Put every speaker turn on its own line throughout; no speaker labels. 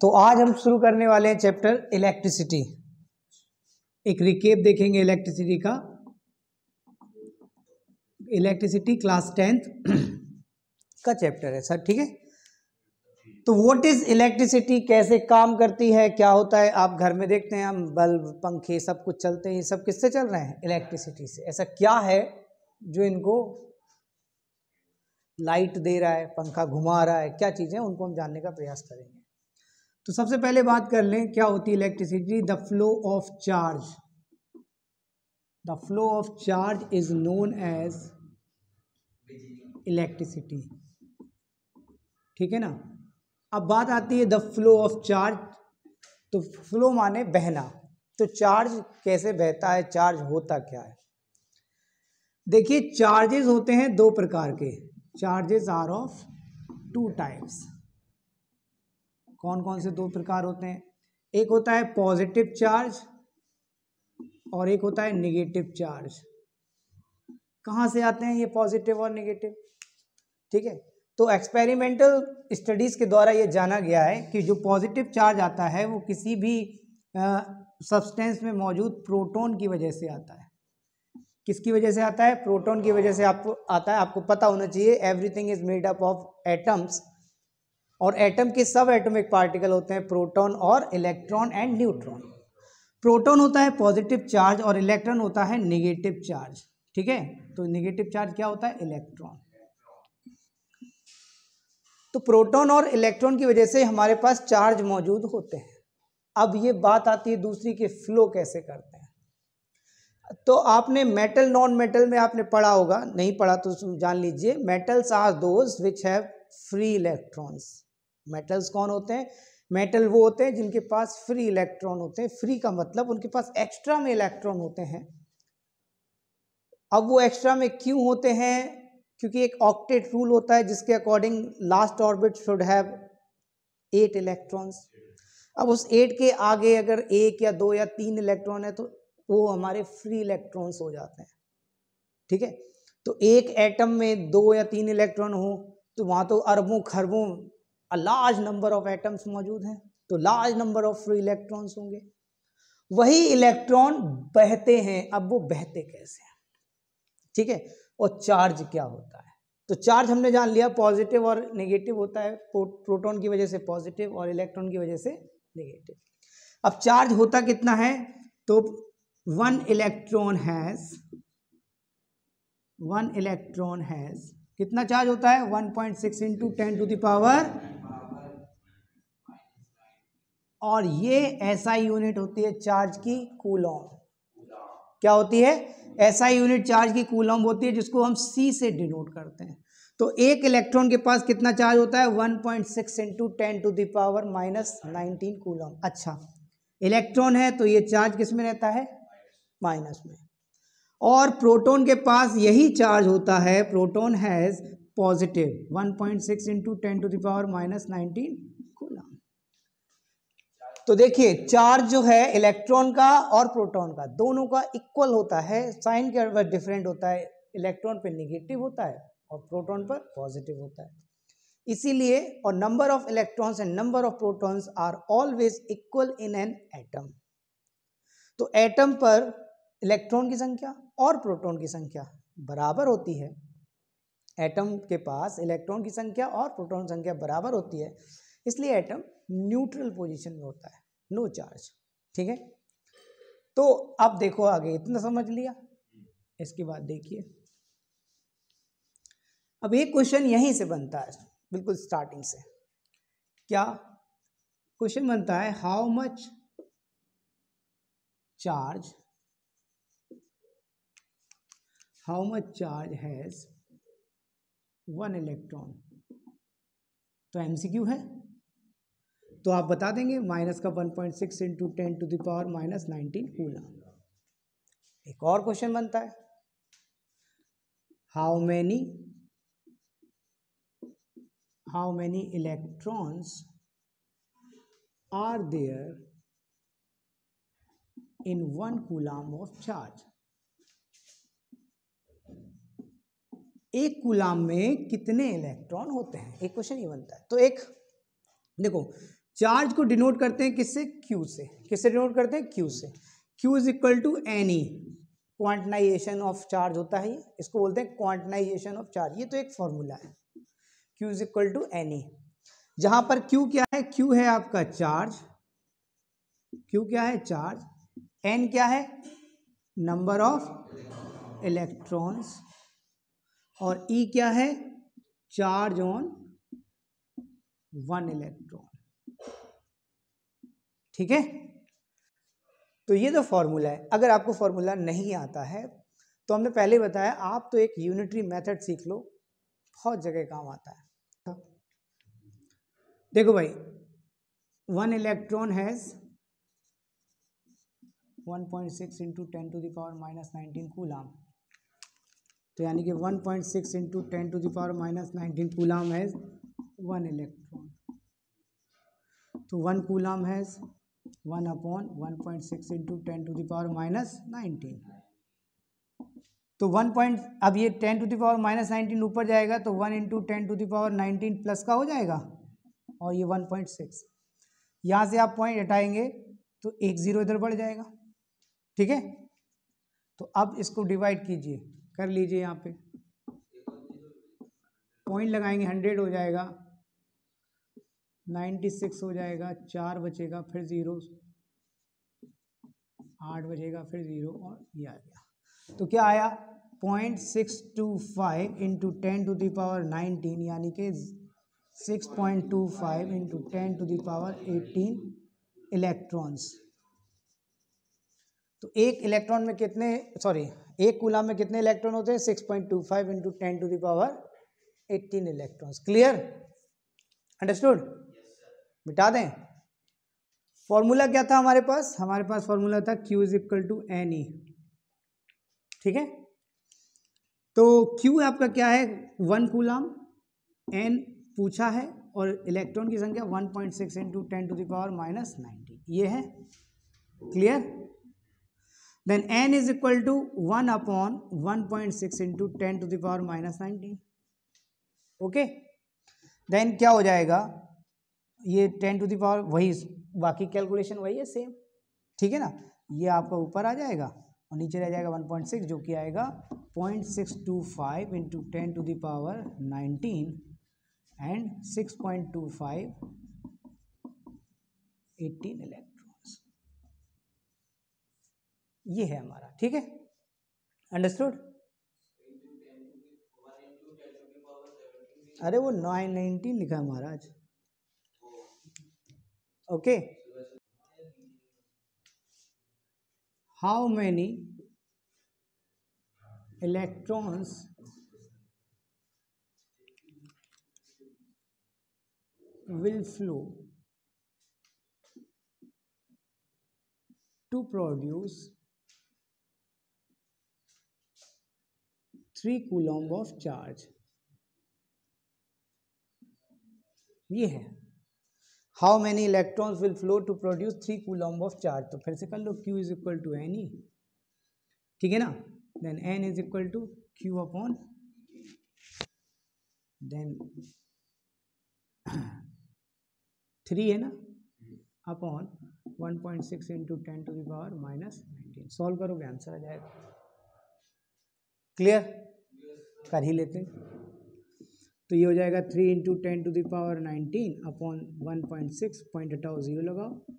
तो आज हम शुरू करने वाले हैं चैप्टर इलेक्ट्रिसिटी एक रिकेप देखेंगे इलेक्ट्रिसिटी का इलेक्ट्रिसिटी क्लास टेंथ का चैप्टर है सर ठीक है तो वॉट इज़ इलेक्ट्रिसिटी कैसे काम करती है क्या होता है आप घर में देखते हैं हम बल्ब पंखे सब कुछ चलते हैं ये सब किससे चल रहे हैं इलेक्ट्रिसिटी से ऐसा क्या है जो इनको लाइट दे रहा है पंखा घुमा रहा है क्या चीज़ें उनको हम जानने का प्रयास करेंगे तो सबसे पहले बात कर लें क्या होती है electricity the flow of charge the flow of charge is known as electricity ठीक है ना अब बात आती है द फ्लो ऑफ चार्ज तो फ्लो माने बहना तो चार्ज कैसे बहता है चार्ज होता क्या है देखिए चार्जेस होते हैं दो प्रकार के charges are of two types कौन कौन से दो प्रकार होते हैं एक होता है पॉजिटिव चार्ज और एक होता है निगेटिव चार्ज कहाँ से आते हैं ये पॉजिटिव और निगेटिव ठीक है तो एक्सपेरिमेंटल स्टडीज़ के द्वारा ये जाना गया है कि जो पॉजिटिव चार्ज आता है वो किसी भी सब्सटेंस में मौजूद प्रोटॉन की वजह से आता है किसकी वजह से आता है प्रोटॉन की वजह से आपको आता है आपको पता होना चाहिए everything is made up of atoms और एटम के सब एटॉमिक पार्टिकल होते हैं प्रोटॉन और इलेक्ट्रॉन एंड न्यूट्रॉन प्रोटॉन होता है पॉजिटिव चार्ज और इलेक्ट्रॉन होता है नेगेटिव चार्ज ठीक है तो नेगेटिव चार्ज क्या होता है इलेक्ट्रॉन तो प्रोटॉन और इलेक्ट्रॉन की वजह से हमारे पास चार्ज मौजूद होते हैं अब ये बात आती है दूसरी के फ्लो कैसे करते हैं तो आपने मेटल नॉन मेटल में आपने पढ़ा होगा नहीं पढ़ा तो जान लीजिए metals are those which have free electrons metals कौन होते हैं मेटल वो होते हैं जिनके पास फ्री इलेक्ट्रॉन होते हैं फ्री का मतलब उनके पास एक्स्ट्रा में इलेक्ट्रॉन होते हैं अब वो एक्स्ट्रा में क्यों होते हैं क्योंकि एक ऑक्टेट रूल होता है जिसके according last orbit should have eight electrons अब उस एट के आगे अगर एक या दो या तीन इलेक्ट्रॉन है तो वो हमारे फ्री इलेक्ट्रॉन्स हो जाते हैं ठीक है तो एक एटम में दो या तीन इलेक्ट्रॉन हो तो वहाँ तो अरबों खरबों a large number of atoms मौजूद हैं तो large number of free electrons होंगे वही इलेक्ट्रॉन बहते हैं अब वो बहते कैसे हैं ठीक है और चार्ज क्या होता है तो चार्ज हमने जान लिया पॉजिटिव और नेगेटिव होता है प्रोटॉन की वजह से पॉजिटिव और इलेक्ट्रॉन की वजह से नेगेटिव अब चार्ज होता कितना है तो one electron has one electron has कितना चार्ज होता है one point six into ten to the power और ये ऐसा यूनिट होती है चार्ज की कूलॉम क्या होती है ऐसा यूनिट चार्ज की कूलॉम होती है जिसको हम सी से डिनोट करते हैं तो एक इलेक्ट्रॉन के पास कितना चार्ज होता है 1.6 point six into ten to the power minus nineteen coulomb अच्छा इलेक्ट्रॉन है तो ये चार्ज किस में रहता है माइनस में और प्रोटोन के पास यही चार्ज होता है proton has positive 1.6 point six into ten to the power minus nineteen तो देखिए चार्ज जो है इलेक्ट्रॉन का और प्रोटॉन का दोनों का इक्वल होता है साइन के अंदर डिफरेंट होता है इलेक्ट्रॉन पर निगेटिव होता है और प्रोटॉन पर पॉजिटिव होता है इसीलिए और number of electrons and number of protons are always equal in an atom तो एटम पर इलेक्ट्रॉन की संख्या और प्रोटॉन की संख्या बराबर होती है एटम के पास इलेक्ट्रॉन की संख्या और प्रोटॉन संख्या बराबर होती है इसलिए एटम न्यूट्रल पोजीशन में होता है नो चार्ज ठीक है तो अब देखो आगे इतना समझ लिया इसके बाद देखिए अब एक क्वेश्चन यहीं से बनता है बिल्कुल स्टार्टिंग से क्या क्वेश्चन बनता है how much charge how much charge has one electron तो एम सी क्यू है तो आप बता देंगे माइनस का one point six into ten to the power minus nineteen coulomb एक और क्वेश्चन बनता है how many how many electrons are there in one coulomb of charge एक कूलाम में कितने इलेक्ट्रॉन होते हैं एक क्वेश्चन ये बनता है तो एक देखो चार्ज को डिनोट करते हैं किससे क्यू से किससे डिनोट करते हैं क्यू से Q is equal to n e quantization of charge होता है ये इसको बोलते हैं क्वांटनाइजेशन ऑफ चार्ज ये तो एक फॉर्मूला है Q is equal to n e जहां पर क्यू क्या है क्यू है आपका चार्ज क्यू क्या है चार्ज एन क्या है नंबर ऑफ इलेक्ट्रॉन्स और ई e क्या है चार्ज ऑन वन इलेक्ट्रॉन ठीक है तो ये जो फॉर्मूला है अगर आपको फॉर्मूला नहीं आता है तो हमने पहले बताया आप तो एक यूनिटरी मेथड सीख लो बहुत जगह काम आता है देखो भाई one electron has 1.6 point six into ten to the power minus nineteen coulomb तो यानी कि 1.6 point six into ten to the power minus nineteen coulomb has one electron तो one coulomb has one upon one point six into ten to the power minus nineteen तो one point अब ये ten to the power minus nineteen ऊपर जाएगा तो one into ten to the power nineteen plus का हो जाएगा और ये वन पॉइंट सिक्स यहाँ से आप पॉइंट हटाएंगे तो एक ज़ीरो इधर बढ़ जाएगा ठीक है तो अब इसको डिवाइड कीजिए कर लीजिए यहाँ पे पॉइंट लगाएंगे हंड्रेड हो जाएगा नाइन्टी सिक्स हो जाएगा चार बचेगा फिर ज़ीरो आठ बचेगा फिर ज़ीरो और ये आ गया तो क्या आया point six two five into ten to the power nineteen यानी कि six point two five into ten to the power eighteen electrons तो एक इलेक्ट्रॉन में कितने सॉरी एक कूला में कितने इलेक्ट्रॉन होते हैं six point two five into ten to the power eighteen electrons clear understood मिटा दें फॉर्मूला क्या था हमारे पास हमारे पास फॉर्मूला था Q is equal to n e ठीक है तो क्यू आपका क्या है वन कूलाम एन पूछा है और इलेक्ट्रॉन की संख्या one point six into ten to the power minus nineteen ये है clear then n is equal to one upon one point six into ten to the power minus nineteen okay then क्या हो जाएगा ये टेन टू दी पावर वही बाकी calculation वही है सेम ठीक है ना ये आपका ऊपर आ जाएगा और नीचे रह जाएगा 1.6 जो कि आएगा 0.625 six two five into ten to the power nineteen and 6.25 point two five eighteen electrons ये है हमारा ठीक है अंडरस्टूड अरे वो नाइन नाइनटीन लिखा है महाराज okay how many electrons will flow to produce three coulomb of charge ये है how many electrons will flow to produce three coulomb of charge तो फिर से कर लो Q is equal to n e ठीक है ना then n is equal to Q upon then three है ना upon one point six into ten to the power minus nineteen solve करोगे आंसर आ जाएगा क्लियर कर ही लेते हैं तो ये हो जाएगा three into ten to the power nineteen upon one point six point हटाओ जीरो लगाओ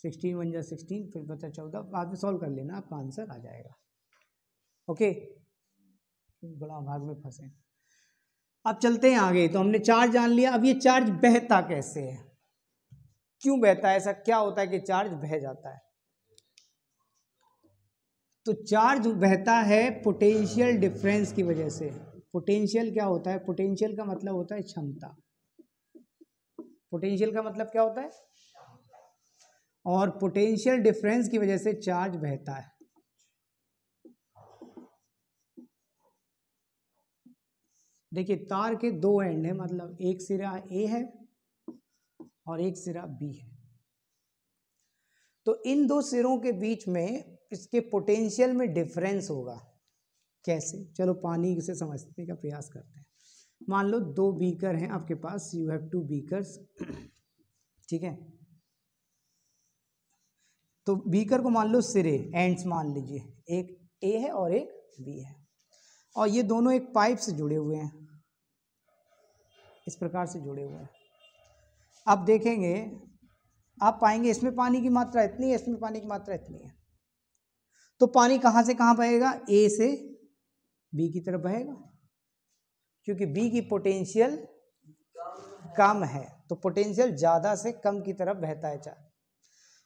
सिक्सटीन वन जा सिक्सटीन फिर पता चौदह बाद में सॉल्व कर लेना आपका आंसर आ जाएगा ओके बड़ा भाग में फंसे अब चलते हैं आगे तो हमने चार्ज जान लिया अब ये चार्ज बहता कैसे है क्यों बहता है ऐसा क्या होता है कि चार्ज बह जाता है तो चार्ज बहता है पोटेंशियल डिफरेंस की वजह से पोटेंशियल क्या होता है पोटेंशियल का मतलब होता है क्षमता पोटेंशियल का मतलब क्या होता है और पोटेंशियल डिफरेंस की वजह से चार्ज बहता है देखिए तार के दो एंड है मतलब एक सिरा ए है और एक सिरा बी है तो इन दो सिरों के बीच में इसके पोटेंशियल में डिफरेंस होगा कैसे चलो पानी से समझने का प्रयास करते हैं मान लो दो बीकर हैं आपके पास यू हैव टू बीकर ठीक है तो बीकर को मान लो सिरे एंड्स मान लीजिए एक ए है और एक बी है और ये दोनों एक पाइप से जुड़े हुए हैं इस प्रकार से जुड़े हुए हैं आप देखेंगे आप पाएंगे इसमें पानी की मात्रा इतनी है इसमें पानी की मात्रा इतनी है तो पानी कहाँ से कहाँ पाएगा ए से बी की तरफ बहेगा क्योंकि बी की पोटेंशियल कम है तो पोटेंशियल ज़्यादा से कम की तरफ बहता है चार्ज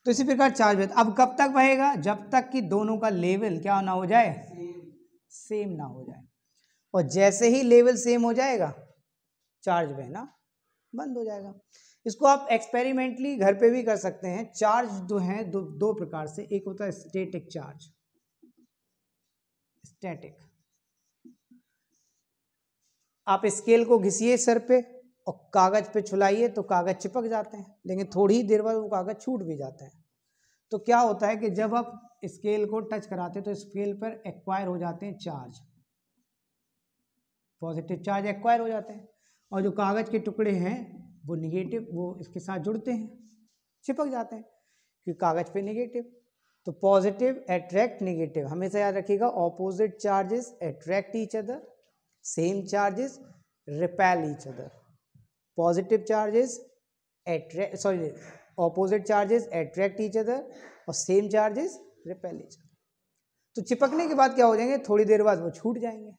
तो इसी प्रकार चार्ज बहता अब कब तक बहेगा जब तक कि दोनों का लेवल क्या ना हो जाए सेम ना हो जाए और जैसे ही लेवल सेम हो जाएगा चार्ज बहना बंद हो जाएगा इसको आप एक्सपेरिमेंटली घर पे भी कर सकते हैं चार्ज जो है दो, दो प्रकार से एक होता है स्टेटिक चार्ज स्टैटिक आप स्केल को घिसिए सर पे और कागज़ पे छुलाइए तो कागज़ चिपक जाते हैं लेकिन थोड़ी ही देर बाद वो कागज़ छूट भी जाते हैं तो क्या होता है कि जब आप स्केल को टच कराते हैं तो स्केल पर एक्वायर हो जाते हैं चार्ज पॉजिटिव चार्ज एक्वायर हो जाते हैं और जो कागज़ के टुकड़े हैं वो निगेटिव वो इसके साथ जुड़ते हैं चिपक जाते हैं क्योंकि कागज़ पे निगेटिव तो पॉजिटिव अट्रैक्ट निगेटिव हमेशा याद रखिएगा opposite charges attract each other same charges repel each other positive charges attract sorry opposite charges attract each other और same charges repel each other तो चिपकने के बाद क्या हो जाएंगे थोड़ी देर बाद वो छूट जाएंगे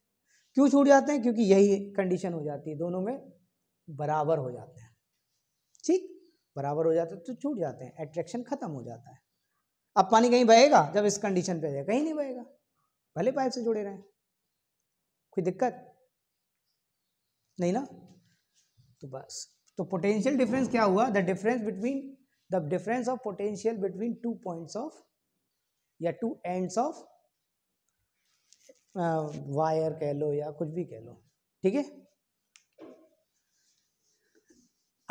क्यों छूट जाते हैं क्योंकि यही कंडीशन हो जाती है दोनों में बराबर हो जाते हैं ठीक बराबर हो जाते हैं तो छूट जाते हैं एट्रैक्शन खत्म हो जाता है अब पानी कहीं बहेगा जब इस कंडीशन पे आ जाए कहीं नहीं बहेगा भले पाइप से जुड़े रहें कोई दिक्कत नहीं ना तो बस तो पोटेंशियल डिफरेंस क्या हुआ the difference between the difference of potential between two points of या टू एंड्स ऑफ वायर कह लो या कुछ भी कह लो ठीक है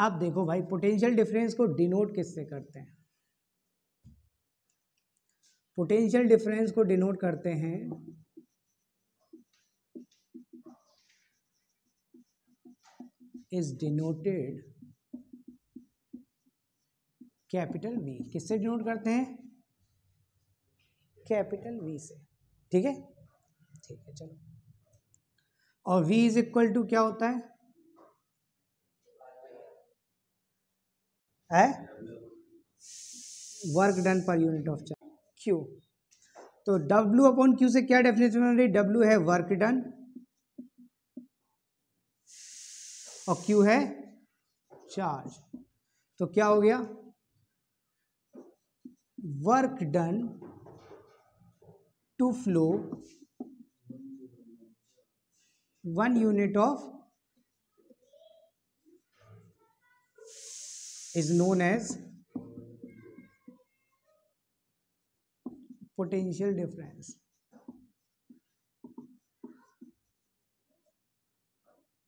आप देखो भाई पोटेंशियल डिफरेंस को डिनोट किससे करते हैं पोटेंशियल डिफरेंस को डिनोट करते हैं इज डिनोटेड कैपिटल वी किससे डिनोट करते हैं कैपिटल वी से ठीक है ठीक है चलो और वी इज इक्वल टू क्या होता है है work done per unit of charge Q तो डब्ल्यू अपॉन क्यू से क्या डेफिनेशन बन रही डब्ल्यू है वर्क डन और क्यू है चार्ज तो क्या हो गया work done to flow one unit of is known as potential difference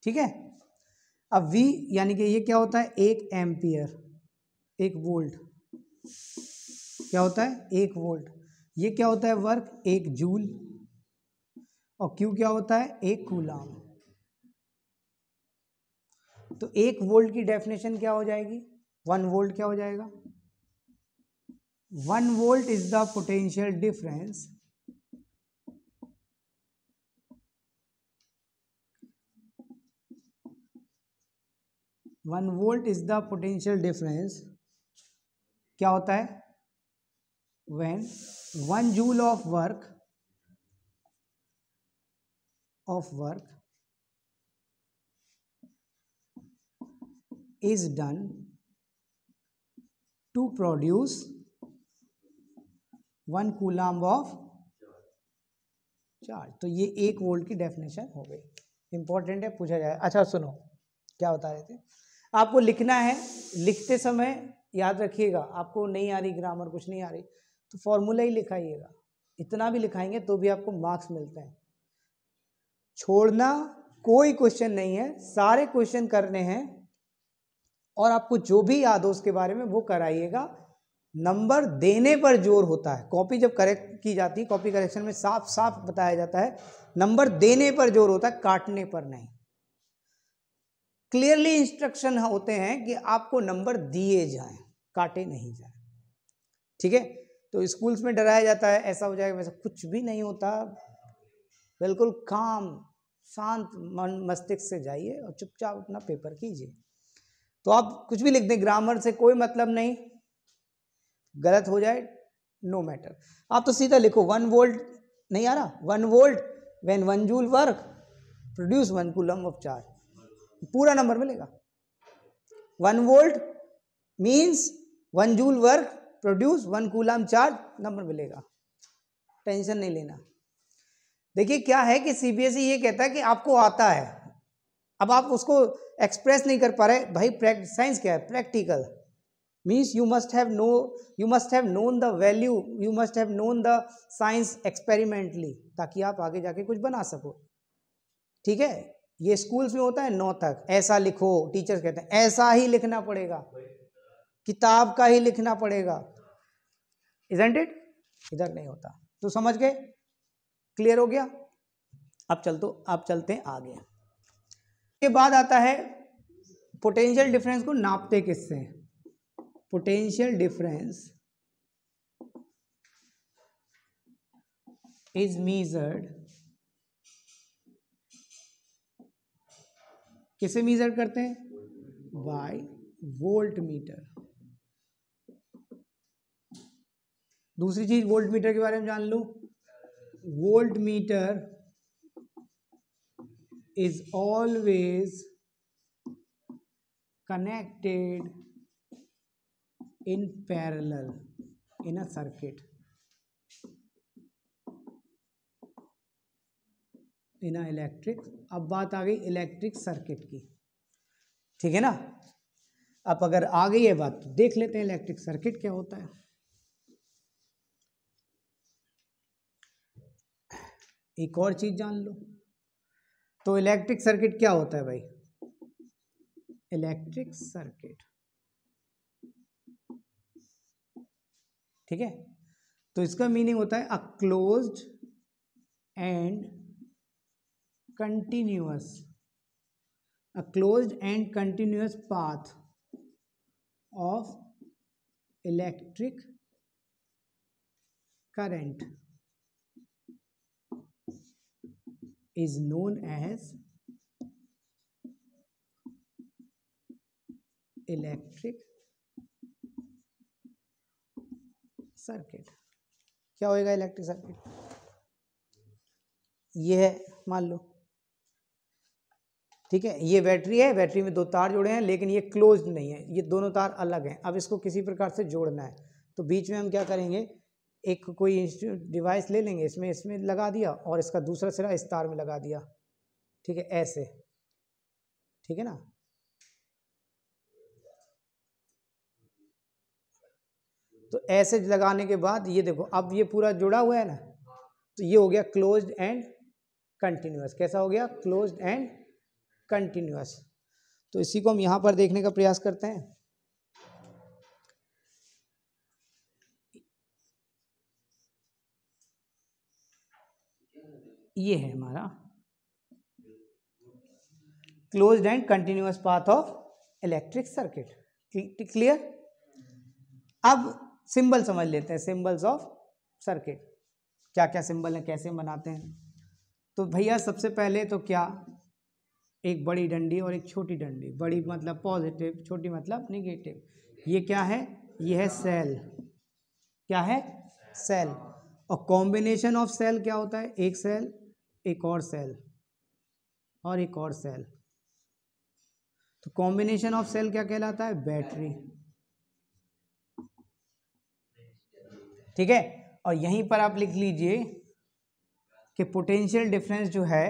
ठीक है अब वी यानी कि ये क्या होता है एक एम्पियर एक वोल्ट क्या होता है एक वोल्ट ये क्या होता है वर्क एक जूल और क्यू क्या होता है एक कूलाम तो एक वोल्ट की डेफिनेशन क्या हो जाएगी वन वोल्ट क्या हो जाएगा one volt is the potential difference one volt is the potential difference क्या होता है when one joule of work of work is done to produce one coulomb of charge तो ये एक वोल्ट की डेफिनेशन हो गई इंपॉर्टेंट है पूछा जाए अच्छा सुनो क्या बता रहे थे आपको लिखना है लिखते समय याद रखिएगा आपको नहीं आ रही ग्रामर कुछ नहीं आ रही तो फॉर्मूला ही लिखाइएगा इतना भी लिखाएंगे तो भी आपको मार्क्स मिलते हैं छोड़ना कोई क्वेश्चन नहीं है सारे क्वेश्चन करने हैं और आपको जो भी याद हो उसके बारे में वो कराइएगा नंबर देने पर जोर होता है कॉपी जब करेक्ट की जाती है कॉपी करेक्शन में साफ साफ बताया जाता है नंबर देने पर जोर होता है काटने पर नहीं क्लियरली इंस्ट्रक्शन होते हैं कि आपको नंबर दिए जाएं काटे नहीं जाएं ठीक है तो स्कूल्स में डराया जाता है ऐसा हो जाएगा वैसा कुछ भी नहीं होता बिल्कुल काम शांत मन मस्तिष्क से जाइए और चुपचाप अपना पेपर कीजिए तो आप कुछ भी लिख दें ग्रामर से कोई मतलब नहीं गलत हो जाए नो मैटर आप तो सीधा लिखो वन वोल्ट नहीं आ रहा one volt when one joule work produce one coulomb of charge पूरा नंबर मिलेगा one volt means one joule work produce one coulomb charge number मिलेगा टेंशन नहीं लेना देखिए क्या है कि सीबीएसई e ये कहता है कि आपको आता है अब आप उसको एक्सप्रेस नहीं कर पा रहे भाई साइंस क्या है practical means you must have know you must have known the value you must have known the science experimentally ताकि आप आगे जाके कुछ बना सको ठीक है ये स्कूल्स में होता है नौ तक ऐसा लिखो टीचर कहते हैं ऐसा ही लिखना पड़ेगा किताब का ही लिखना पड़ेगा इजेंट इट इधर नहीं होता तो समझ गए क्लियर हो गया अब चल तो आप चलते हैं आगे के बाद आता है पोटेंशियल डिफरेंस को नापते किससे पोटेंशियल डिफरेंस इज मीजर्ड किसे मीजर करते हैं बाय वोल्ट मीटर दूसरी चीज़ वोल्ट मीटर के बारे में जान लो voltmeter is always connected in parallel in a circuit बिना इलेक्ट्रिक अब बात आ गई इलेक्ट्रिक सर्किट की ठीक है ना अब अगर आ गई है बात तो देख लेते हैं इलेक्ट्रिक सर्किट क्या होता है एक और चीज जान लो तो इलेक्ट्रिक सर्किट क्या होता है भाई इलेक्ट्रिक सर्किट ठीक है तो इसका मीनिंग होता है a closed and continuous a closed and continuous path of electric current is known as electric circuit क्या होएगा इलेक्ट्रिक सर्किट ये है मान लो ठीक है ये बैटरी है बैटरी में दो तार जुड़े हैं लेकिन ये क्लोज नहीं है ये दोनों तार अलग हैं अब इसको किसी प्रकार से जोड़ना है तो बीच में हम क्या करेंगे एक कोई डिवाइस ले लेंगे इसमें इसमें लगा दिया और इसका दूसरा सिरा इस तार में लगा दिया ठीक है ऐसे ठीक है ना तो ऐसे लगाने के बाद ये देखो अब ये पूरा जुड़ा हुआ है ना तो ये हो गया क्लोज एंड कंटिन्यूस कैसा हो गया क्लोज एंड कंटिन्यूस तो इसी को हम यहां पर देखने का प्रयास करते हैं ये है हमारा closed and continuous path of electric circuit clear अब सिंबल समझ लेते हैं सिंबल्स ऑफ सर्किट क्या क्या सिंबल है कैसे बनाते हैं तो भैया सबसे पहले तो क्या एक बड़ी डंडी और एक छोटी डंडी बड़ी मतलब पॉजिटिव छोटी मतलब निगेटिव ये क्या है ये है सेल क्या है सेल और कॉम्बिनेशन ऑफ सेल क्या होता है एक सेल एक और सेल और एक और सेल तो कॉम्बिनेशन ऑफ सेल क्या कहलाता है बैटरी ठीक है और यहीं पर आप लिख लीजिए कि पोटेंशियल डिफरेंस जो है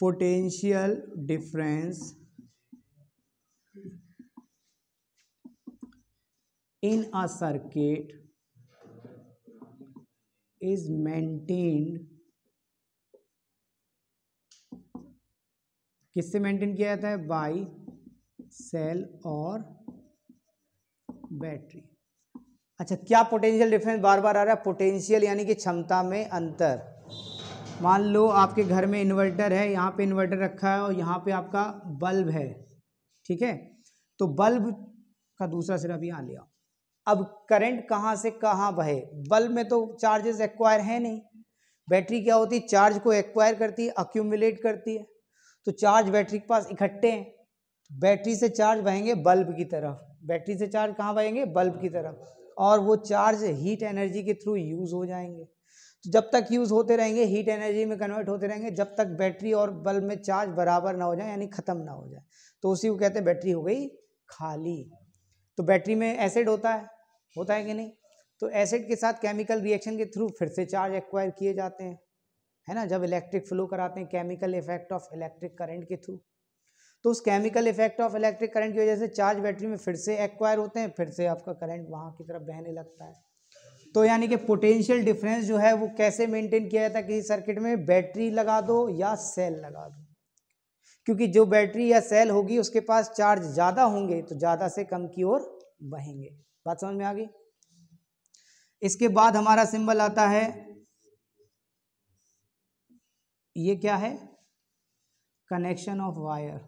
potential difference in a circuit is maintained किससे मेंटेन किया जाता है बाई सेल और बैटरी अच्छा क्या पोटेंशियल डिफरेंस बार बार आ रहा है पोटेंशियल यानी कि क्षमता में अंतर मान लो आपके घर में इन्वर्टर है यहाँ पे इन्वर्टर रखा है और यहाँ पे आपका बल्ब है ठीक है तो बल्ब का दूसरा सिरा भी यहाँ लिया अब करंट कहाँ से कहाँ बहे बल्ब में तो चार्जेस एक्वायर है नहीं बैटरी क्या होती है चार्ज को एक्वायर करती है अक्यूमुलेट करती है तो चार्ज बैटरी के पास इकट्ठे हैं बैटरी से चार्ज बहेंगे बल्ब की तरफ बैटरी से चार्ज कहाँ बहेंगे बल्ब की तरफ और वो चार्ज हीट एनर्जी के थ्रू यूज़ हो जाएंगे जब तक यूज़ होते रहेंगे हीट एनर्जी में कन्वर्ट होते रहेंगे जब तक बैटरी और बल्ब में चार्ज बराबर ना हो जाए यानी ख़त्म ना हो जाए तो उसी को कहते हैं बैटरी हो गई खाली तो बैटरी में एसिड होता है होता है कि नहीं तो एसिड के साथ केमिकल रिएक्शन के थ्रू फिर से चार्ज एक्वायर किए जाते हैं है ना जब इलेक्ट्रिक फ्लो कराते हैं chemical effect of electric current के थ्रू तो उस chemical effect of electric current की वजह से चार्ज बैटरी में फिर से एक्वायर होते हैं फिर से आपका करंट वहाँ की तरफ बहने लगता है तो यानी कि पोटेंशियल डिफरेंस जो है वो कैसे मेंटेन किया जाता है किसी सर्किट में बैटरी लगा दो या सेल लगा दो क्योंकि जो बैटरी या सेल होगी उसके पास चार्ज ज़्यादा होंगे तो ज़्यादा से कम की ओर बहेंगे बात समझ में आ गई इसके बाद हमारा सिंबल आता है ये क्या है कनेक्शन ऑफ वायर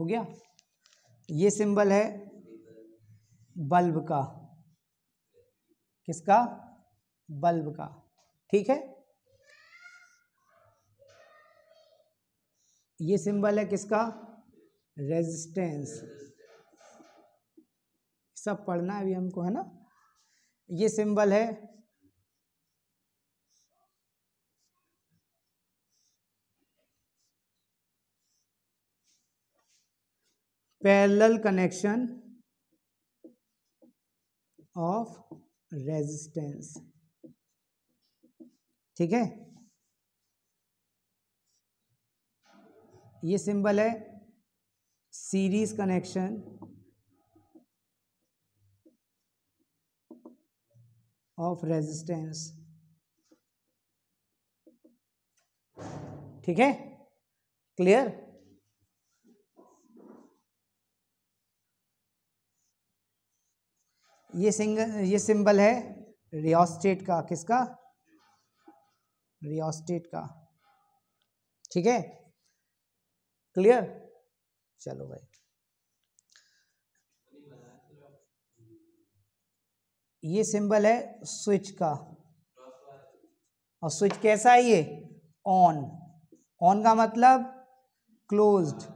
हो गया ये सिंबल है बल्ब का किसका बल्ब का ठीक है ये सिंबल है किसका रेजिस्टेंस सब पढ़ना है अभी हमको है ना ये सिंबल है पैरेलल कनेक्शन ऑफ रेजिस्टेंस ठीक है ये सिंबल है सीरीज कनेक्शन ऑफ रेजिस्टेंस ठीक है क्लियर ये सिंग ये सिंबल है रियोस्टेट का किसका रियोस्टेट का ठीक है क्लियर चलो भाई ये सिंबल है स्विच का और स्विच कैसा है ये ऑन ऑन का मतलब क्लोज्ड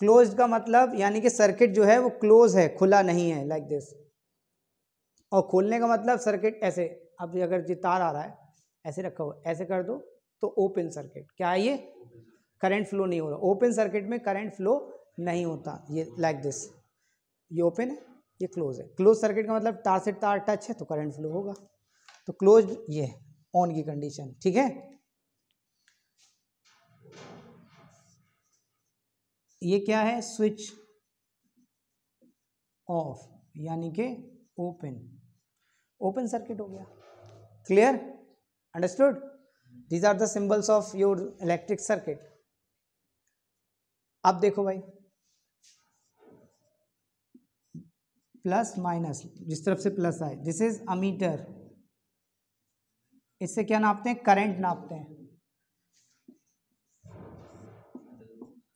क्लोज का मतलब यानी कि सर्किट जो है वो क्लोज है खुला नहीं है लाइक like दिस और खोलने का मतलब सर्किट ऐसे अब अगर जो तार आ रहा है ऐसे रखा हो ऐसे कर दो तो ओपन सर्किट क्या है ये करंट फ्लो नहीं हो रहा ओपन सर्किट में करंट फ्लो नहीं होता ये लाइक like दिस ये ओपन है ये क्लोज है क्लोज सर्किट का मतलब तार से तार टच है तो करंट फ्लो होगा तो क्लोज ये ऑन की कंडीशन ठीक है ये क्या है स्विच ऑफ यानी कि ओपन ओपन सर्किट हो गया clear understood these are the symbols of your electric circuit अब देखो भाई प्लस माइनस जिस तरफ से प्लस आए दिस इज अमीटर इससे क्या नापते हैं करंट नापते हैं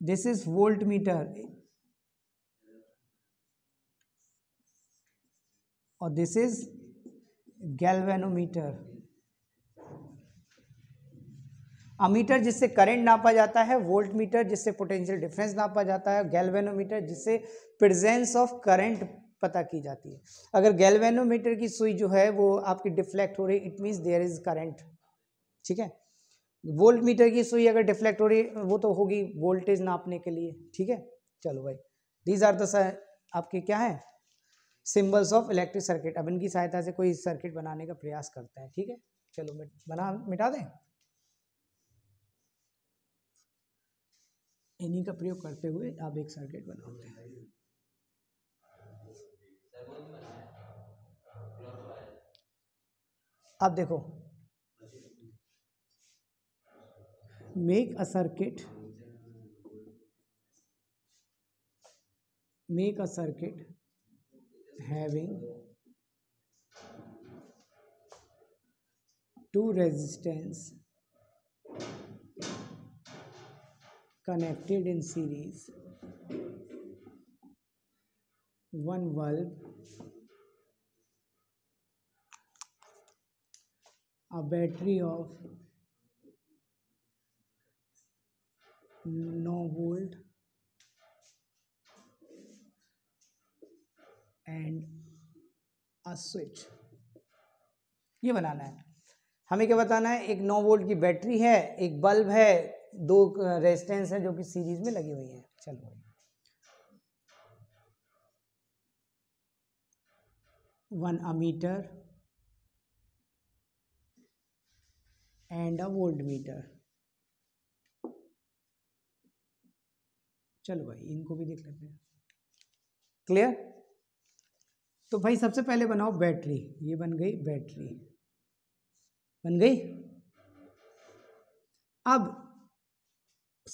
this is voltmeter or this is galvanometer ammeter जिससे करंट नापा जाता है वोल्ट मीटर जिससे पोटेंशियल डिफरेंस नापा जाता है गैल्वेनोमीटर जिससे प्रेजेंस ऑफ करंट पता की जाती है अगर गैल्वेनोमीटर की सुई जो है वो आपकी डिफ्लेक्ट हो रही it means there is current ठीक है वोल्ट मीटर की सुई अगर डिफ्लेक्ट हो रही वो तो होगी वोल्टेज नापने के लिए ठीक है चलो भाई दीज आर दस आपके क्या है सिंबल्स ऑफ इलेक्ट्रिक सर्किट अब इनकी सहायता से कोई सर्किट बनाने का प्रयास करते हैं ठीक है चलो मिट, बना मिटा दें इन्हीं का प्रयोग करते हुए आप एक सर्किट बनाते हैं अब देखो make a circuit make a circuit having two resistance connected in series one bulb a battery of नौ वोल्ट एंड अ स्विच ये बनाना है हमें क्या बताना है एक नौ वोल्ट की बैटरी है एक बल्ब है दो रेजिस्टेंस हैं जो कि सीरीज में लगी हुई हैं चलो one ammeter and a voltmeter चलो भाई इनको भी देख लेते हैं क्लियर तो भाई सबसे पहले बनाओ बैटरी ये बन गई बैटरी बन गई अब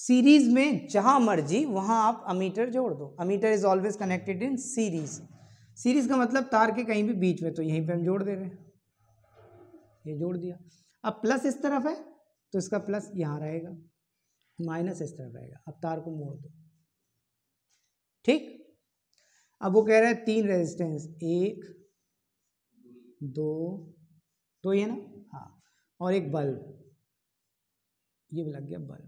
सीरीज में जहां मर्जी वहां आप अमीटर जोड़ दो ammeter is always connected in series series का मतलब तार के कहीं भी बीच में तो यहीं पे हम जोड़ दे रहे हैं ये जोड़ दिया अब प्लस इस तरफ है तो इसका प्लस यहां रहेगा माइनस इस तरफ रहेगा अब तार को मोड़ दो ठीक अब वो कह रहा है तीन रेजिस्टेंस एक दो तो ये ना हाँ और एक बल्ब ये लग गया बल्ब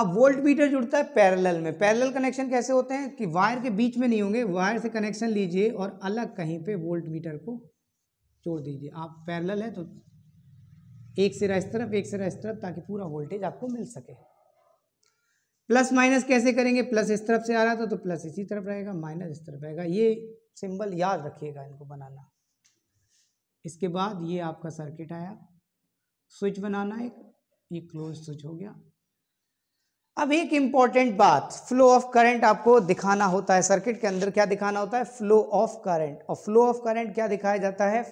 अब वोल्ट मीटर जुड़ता है पैरेलल में पैरेलल कनेक्शन कैसे होते हैं कि वायर के बीच में नहीं होंगे वायर से कनेक्शन लीजिए और अलग कहीं पे वोल्ट मीटर को जोड़ दीजिए आप पैरेलल है तो एक सिरा इस तरफ एक सिरा इस तरफ ताकि पूरा वोल्टेज आपको मिल सके प्लस माइनस कैसे करेंगे प्लस इस तरफ से आ रहा था तो प्लस इसी तरफ रहेगा माइनस इस तरफ रहेगा ये सिंबल याद रखिएगा इनको बनाना इसके बाद ये आपका सर्किट आया स्विच बनाना एक ये क्लोज स्विच हो गया अब एक इम्पॉर्टेंट बात फ्लो ऑफ करंट आपको दिखाना होता है सर्किट के अंदर क्या दिखाना होता है फ्लो ऑफ करंट और फ्लो ऑफ करंट क्या दिखाया जाता है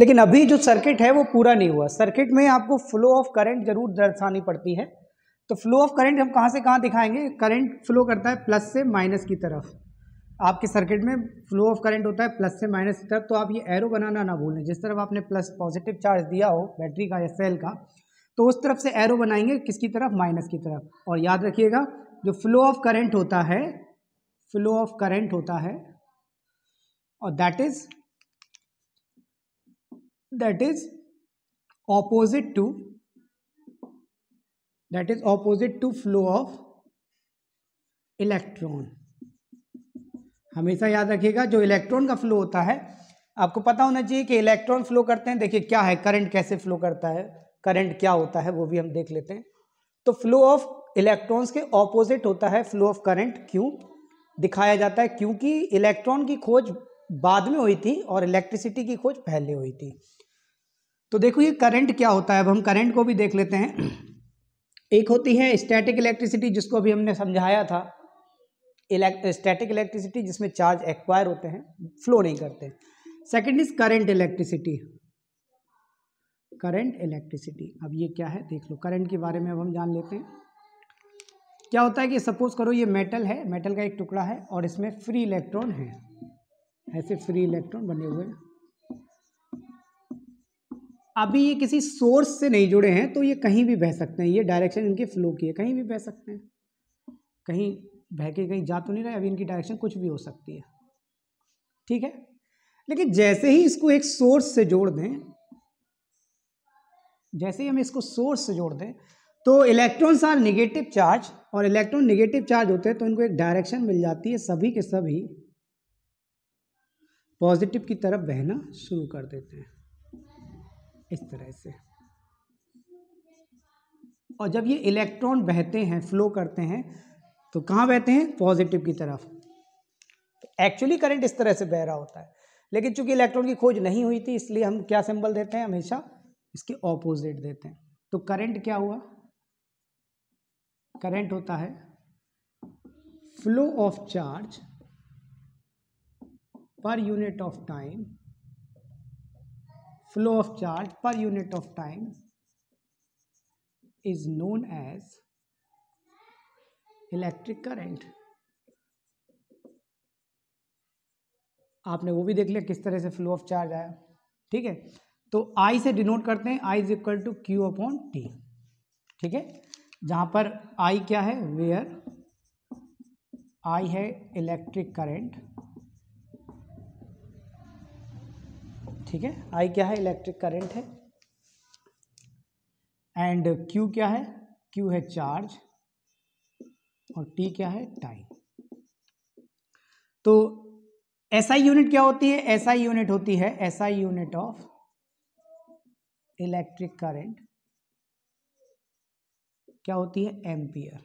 लेकिन अभी जो सर्किट है वो पूरा नहीं हुआ सर्किट में आपको फ्लो ऑफ करंट जरूर दर्शानी पड़ती है तो फ्लो ऑफ करंट हम कहाँ से कहाँ दिखाएंगे करंट फ्लो करता है प्लस से माइनस की तरफ आपके सर्किट में फ्लो ऑफ करंट होता है प्लस से माइनस की तरफ तो आप ये एरो बनाना ना भूलें जिस तरफ आपने प्लस पॉजिटिव चार्ज दिया हो बैटरी का या सेल का तो उस तरफ से एरो बनाएंगे किसकी तरफ माइनस की तरफ और याद रखिएगा जो फ्लो ऑफ करंट होता है फ्लो ऑफ करंट होता है और that is that is opposite to that is opposite to flow of electron हमेशा याद रखिएगा जो इलेक्ट्रॉन का फ्लो होता है आपको पता होना चाहिए कि इलेक्ट्रॉन फ्लो करते हैं देखिए क्या है करंट कैसे फ्लो करता है करंट क्या होता है वो भी हम देख लेते हैं तो फ्लो ऑफ इलेक्ट्रॉन्स के ऑपोजिट होता है फ्लो ऑफ करंट क्यों दिखाया जाता है क्योंकि इलेक्ट्रॉन की खोज बाद में हुई थी और इलेक्ट्रिसिटी की खोज पहले हुई थी तो देखो ये करंट क्या होता है अब हम करंट को भी देख लेते हैं एक होती है स्टैटिक इलेक्ट्रिसिटी जिसको अभी हमने समझाया था स्टैटिक इलेक्ट्रिसिटी जिसमें चार्ज एक्वायर होते हैं फ्लो नहीं करते second is current electricity current electricity अब ये क्या है देख लो करंट के बारे में अब हम जान लेते हैं क्या होता है कि सपोज करो ये मेटल है मेटल का एक टुकड़ा है और इसमें फ्री इलेक्ट्रॉन है ऐसे फ्री इलेक्ट्रॉन बने हुए हैं अभी ये किसी सोर्स से नहीं जुड़े हैं तो ये कहीं भी बह सकते हैं ये डायरेक्शन इनके फ्लो की है कहीं भी बह सकते हैं कहीं बह के कहीं जा तो नहीं रहे अभी इनकी डायरेक्शन कुछ भी हो सकती है ठीक है लेकिन जैसे ही इसको एक सोर्स से जोड़ दें जैसे ही हम इसको सोर्स से जोड़ दें तो इलेक्ट्रॉन्स आर निगेटिव चार्ज और इलेक्ट्रॉन निगेटिव चार्ज होते हैं तो इनको एक डायरेक्शन मिल जाती है सभी के सभी पॉजिटिव की तरफ बहना शुरू कर देते हैं इस तरह से और जब ये इलेक्ट्रॉन बहते हैं फ्लो करते हैं तो कहाँ बहते हैं पॉजिटिव की तरफ एक्चुअली करंट इस तरह से बह रहा होता है लेकिन चूंकि इलेक्ट्रॉन की खोज नहीं हुई थी इसलिए हम क्या सिंबल देते हैं हमेशा इसके ऑपोजिट देते हैं तो करंट क्या हुआ करंट होता है flow of charge per unit of time flow of charge per unit of time is known as electric current आपने वो भी देख लिया किस तरह से फ्लो ऑफ चार्ज आया ठीक है तो आई से डिनोट करते हैं I is equal to Q upon T ठीक है जहां पर आई क्या है वेयर आई है इलेक्ट्रिक करेंट ठीक है आई क्या है इलेक्ट्रिक करंट है एंड क्यू क्या है क्यू है चार्ज और टी क्या है टाइम तो एसआई यूनिट क्या होती है एसआई यूनिट होती है SI unit of electric current क्या होती है एम्पियर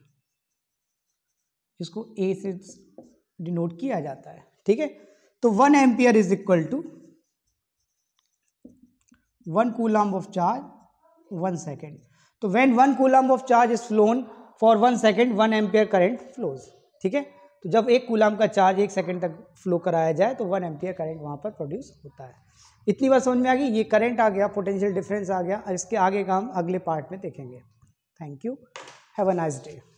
जिसको ए से डिनोट किया जाता है ठीक है तो one ampere is equal to one coulomb of charge one second तो one one coulomb of charge is flown for one second one ampere current flows ठीक है तो जब एक कूलाम का चार्ज एक सेकेंड तक फ्लो कराया जाए तो वन एम्पियर करेंट वहाँ पर प्रोड्यूस होता है इतनी बार समझ में आ गई ये करेंट आ गया पोटेंशियल डिफरेंस आ गया इसके आगे का हम अगले पार्ट में देखेंगे thank you have a nice day